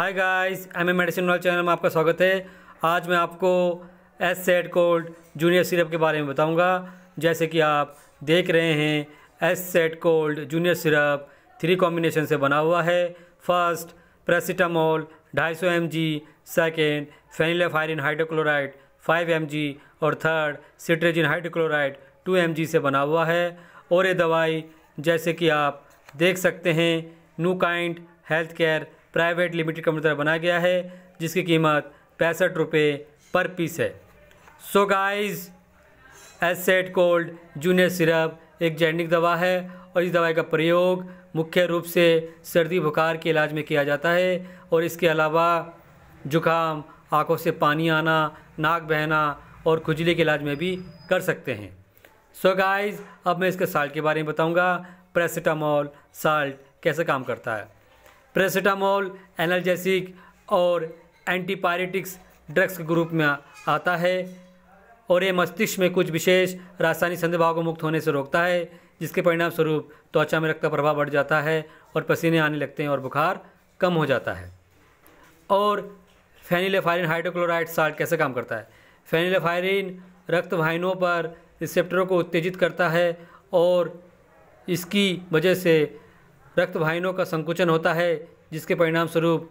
hi guys M A medicine वाले channel में आपका स्वागत है आज मैं आपको Ascet cold junior syrup के बारे में बताऊंगा जैसे कि आप देख रहे हैं Ascet cold junior syrup three combination से बना हुआ है first paracetamol 250 M G second phenylephrine hydrochloride five M और third cetirizine hydrochloride two M से बना हुआ है और ये दवाई जैसे कि आप देख सकते हैं Nukind health care private limited company द्वारा बनाया गया है जिसकी कीमत पैंसठ रुपये पर पीस है so guys Ascet cold junior syrup एक जैनिक दवा है और इस दवाई का प्रयोग मुख्य रूप से सर्दी बुखार के इलाज में किया जाता है और इसके अलावा जुकाम आंखों से पानी आना नाक बहना और खुजली के इलाज में भी कर सकते हैं सो so गाइस अब मैं इसके साल्ट के बारे में बताऊंगा प्रेसिटामोल साल्ट कैसे काम करता है प्रेसिटामोल एनर्जेसिक और एंटीपायरेटिक्स ड्रग्स के ग्रुप में आता है और ये मस्तिष्क में कुछ विशेष रासायनिक संधिभाव को मुक्त होने से रोकता है जिसके परिणाम स्वरूप त्वचा में रक्त का प्रभाव बढ़ जाता है और पसीने आने लगते हैं और बुखार कम हो जाता है और फेनिलेफायरिन हाइड्रोक्लोराइड साल्ट कैसे काम करता है फेनिलेफायरिन रक्त वाहिनों पर रिसेप्टरों को उत्तेजित करता है और इसकी वजह से रक्त वाहिनियों का संकुचन होता है जिसके परिणाम स्वरूप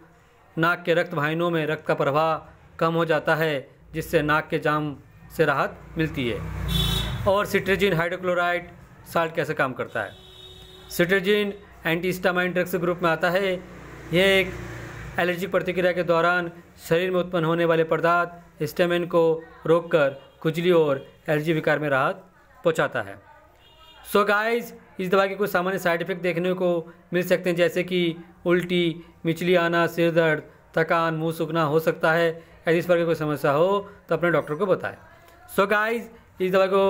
नाक के रक्त वाहिनियों में रक्त का प्रवाह कम हो जाता है जिससे नाक के जाम से राहत मिलती है और सिट्रेजिन हाइड्रोक्लोराइड साल्ट कैसे काम करता है सिट्रेजिन एंटीस्टामाइन ड्रग्स ग्रुप में आता है यह एक एलर्जिक प्रतिक्रिया के दौरान शरीर में उत्पन्न होने वाले पदार्थ स्टेमिन को रोककर खुजली और एलर्जी विकार में राहत पहुंचाता है सो गाइस इस दवा के कुछ सामान्य साइड इफेक्ट देखने को मिल सकते हैं जैसे कि उल्टी मिचली आना सिर दर्द थकान मुँह सूखना हो सकता है यदि इस प्रकार की कोई समस्या हो तो अपने डॉक्टर को बताएं सो so गाइस इस दवा को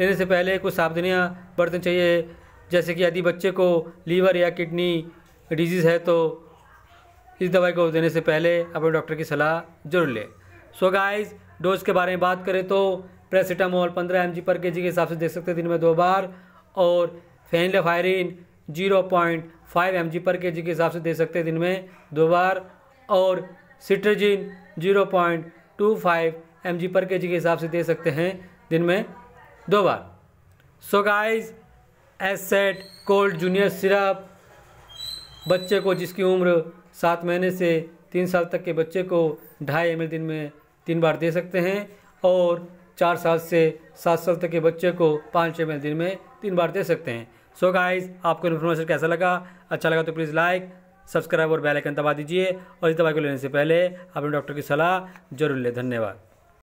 लेने से पहले कुछ सावधानियाँ बरतनी चाहिए जैसे कि यदि बच्चे को लीवर या किडनी डिजीज़ है तो इस दवाई को देने से पहले अपने डॉक्टर की सलाह जरूर लें सो गाइस डोज के बारे में बात करें तो प्रेसिटामोल पंद्रह एम पर के जी के हिसाब से दे सकते हैं दिन में दो बार और जीरो फाइव एम जी पर जी के हिसाब से दे सकते हैं दिन में दो बार और सिट्रजिन एम जी पर जी के हिसाब से दे सकते हैं दिन में दो बार so guys Ascet cold junior syrup बच्चे को जिसकी उम्र सात महीने से तीन साल तक के बच्चे को ढाई एम दिन में तीन बार दे सकते हैं और चार साल से सात साल तक के बच्चे को पाँच महीने दिन में तीन बार दे सकते हैं सो so आपको इन्फॉर्मेशन कैसा लगा अच्छा लगा तो प्लीज़ लाइक सब्सक्राइब और बेल आइकन दबा दीजिए और इस दवाई को लेने से पहले आपने डॉक्टर की सलाह जरूर लें धन्यवाद